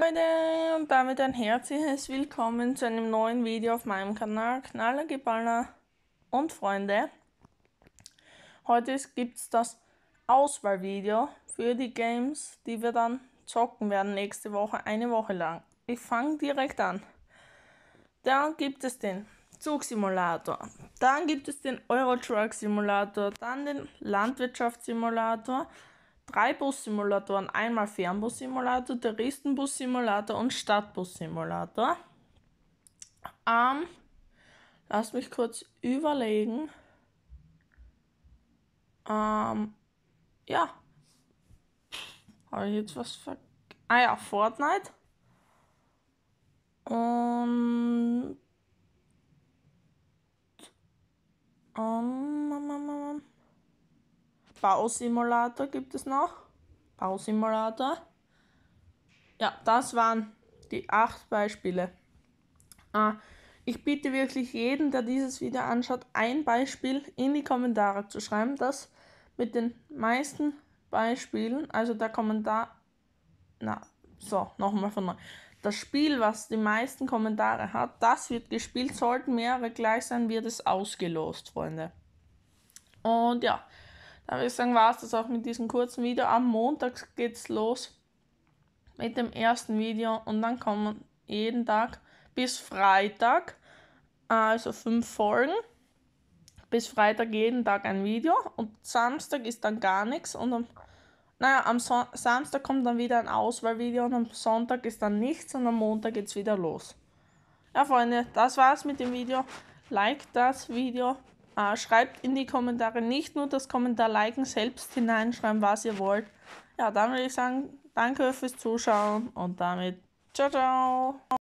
Leute und damit ein herzliches Willkommen zu einem neuen Video auf meinem Kanal Knallergeballer und Freunde. Heute gibt es das Auswahlvideo für die Games, die wir dann zocken werden nächste Woche, eine Woche lang. Ich fange direkt an. Dann gibt es den Zugsimulator, dann gibt es den Euro Truck Simulator, dann den Landwirtschaftssimulator, Simulator drei Bussimulatoren, einmal Fernbussimulator, Touristenbussimulator und Stadtbussimulator. Ähm, lass mich kurz überlegen. Ähm, ja. Habe ich jetzt was vergessen? Ah ja, Fortnite. Und. Um, ähm, Bausimulator gibt es noch. Bausimulator. Ja, das waren die acht Beispiele. Ah, ich bitte wirklich jeden, der dieses Video anschaut, ein Beispiel in die Kommentare zu schreiben, das mit den meisten Beispielen, also der Kommentar, na, so, nochmal von neu. Das Spiel, was die meisten Kommentare hat, das wird gespielt. Sollten mehrere gleich sein, wird es ausgelost, Freunde. Und ja, da würde ich sagen, war es das auch mit diesem kurzen Video. Am Montag geht es los mit dem ersten Video und dann kommen jeden Tag bis Freitag, also fünf Folgen. Bis Freitag jeden Tag ein Video und Samstag ist dann gar nichts und am, naja, am so Samstag kommt dann wieder ein Auswahlvideo und am Sonntag ist dann nichts und am Montag geht es wieder los. Ja, Freunde, das war's mit dem Video. Like das Video, äh, schreibt in die Kommentare nicht nur das Kommentar liken, selbst hineinschreiben, was ihr wollt. Ja, dann würde ich sagen, danke fürs Zuschauen und damit ciao, ciao.